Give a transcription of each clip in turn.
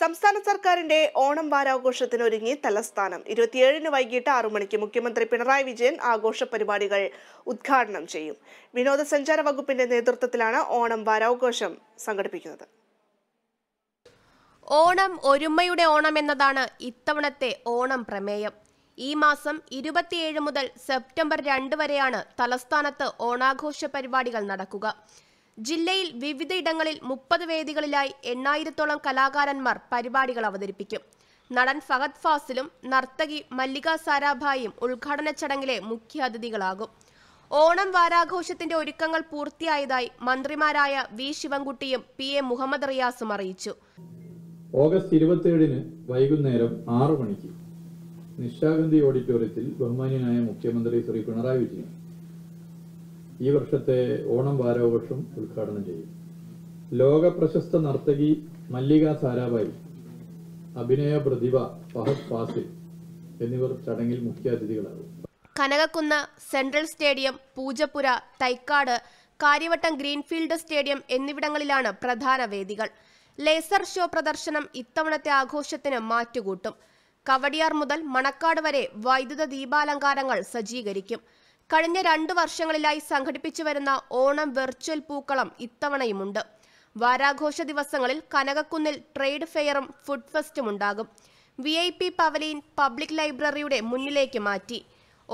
സംസ്ഥാന സർക്കാരിന്റെ ഓണം വാരാഘോഷത്തിന് ഒരുങ്ങി തലസ്ഥാനം ഇരുപത്തിയേഴിന് വൈകിട്ട് ആറു മണിക്ക് മുഖ്യമന്ത്രി പിണറായി വിജയൻ ആഘോഷ പരിപാടികൾ ഉദ്ഘാടനം ചെയ്യും വിനോദസഞ്ചാര വകുപ്പിന്റെ നേതൃത്വത്തിലാണ് ഓണം വാരാഘോഷം സംഘടിപ്പിക്കുന്നത് ഓണം ഒരുമയുടെ ഓണം എന്നതാണ് ഇത്തവണത്തെ ഓണം പ്രമേയം ഈ മാസം ഇരുപത്തിയേഴ് മുതൽ സെപ്റ്റംബർ രണ്ട് വരെയാണ് തലസ്ഥാനത്ത് ഓണാഘോഷ പരിപാടികൾ നടക്കുക ജില്ലയിൽ വിവിധയിടങ്ങളിൽ മുപ്പത് വേദികളിലായി എണ്ണായിരത്തോളം കലാകാരന്മാർ പരിപാടികൾ അവതരിപ്പിക്കും നടൻ ഫഹദ് ഫാസിലും നർത്തകി മല്ലിക സാരാഭായും ഉദ്ഘാടന ചടങ്ങിലെ മുഖ്യ അതിഥികളാകും ഓണം വാരാഘോഷത്തിന്റെ ഒരുക്കങ്ങൾ പൂർത്തിയായതായി മന്ത്രിമാരായ വി ശിവൻകുട്ടിയും പി എ മുഹമ്മദ് റിയാസും അറിയിച്ചു ഓഗസ്റ്റ് ഇരുപത്തിയേഴിന് വൈകുന്നേരം ആറു മണിക്ക് നിശാഗന്ധി ഓഡിറ്റോറിയത്തിൽ ബഹുമാന്യനായ മുഖ്യമന്ത്രി ശ്രീ പിണറായി വിജയൻ ഈ വർഷത്തെ ഓണം വാരാഘോഷം ഉദ്ഘാടനം ചെയ്യും ലോക പ്രശസ്ത നർത്തകി മല്ലിക സാരാഭായി അഭിനയ പ്രതിഭ ഫഹദ് ഫാസിൽ എന്നിവർ ചടങ്ങിൽ മുഖ്യാതിഥികളാകും Kanakakkunnu central stadium Poojappura Thycaud Karyavattom Greenfield stadium എന്നിവിടങ്ങളിലാണ് പ്രധാന വേദികൾ ലേസർ ഷോ പ്രദർശനം ഇത്തവണത്തെ ആഘോഷത്തിന് മാറ്റുകൂട്ടും കവടിയാർ മുതൽ മണക്കാട് വരെ വൈദ്യുത ദീപാലങ്കാരങ്ങൾ സജ്ജീകരിക്കും കഴിഞ്ഞ രണ്ടു വർഷങ്ങളിലായി സംഘടിപ്പിച്ചു വരുന്ന ഓണം വെർച്വൽ പൂക്കളം ഇത്തവണയുമുണ്ട് വാരാഘോഷ ദിവസങ്ങളിൽ കനകക്കുന്നിൽ ട്രേഡ് ഫെയറും ഫുഡ് ഫെസ്റ്റും ഉണ്ടാകും V I P pavilion public ലൈബ്രറിയുടെ മുന്നിലേക്ക് മാറ്റി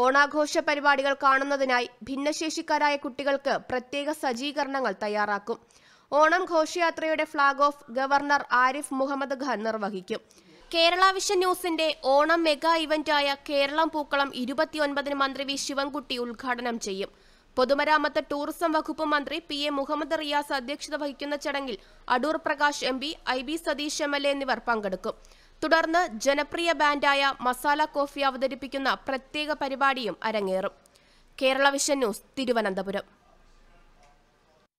ഓണാഘോഷ പരിപാടികൾ കാണുന്നതിനായി ഭിന്നശേഷിക്കാരായ കുട്ടികൾക്ക് പ്രത്യേക സജ്ജീകരണങ്ങൾ തയ്യാറാക്കും ഓണം ഘോഷയാത്രയുടെ flag off governor Arif Mohammad Khan നിർവഹിക്കും കേരള വിഷൻ ന്യൂസിന്റെ ഓണം മെഗാ ഇവന്റായ കേരളം പൂക്കളം ഇരുപത്തിയൊൻപതിന് മന്ത്രി വി ശിവൻകുട്ടി ഉദ്ഘാടനം ചെയ്യും പൊതുമരാമത്ത് ടൂറിസം വകുപ്പ് മന്ത്രി പി എ മുഹമ്മദ് റിയാസ് അധ്യക്ഷത വഹിക്കുന്ന ചടങ്ങിൽ Adoor Prakash M P I B Satheesh M L A എന്നിവർ പങ്കെടുക്കും തുടർന്ന് ജനപ്രിയ ബാൻഡായ മസാല കോഫി അവതരിപ്പിക്കുന്ന പ്രത്യേക പരിപാടിയും അരങ്ങേറും കേരള വിഷൻ ന്യൂസ് തിരുവനന്തപുരം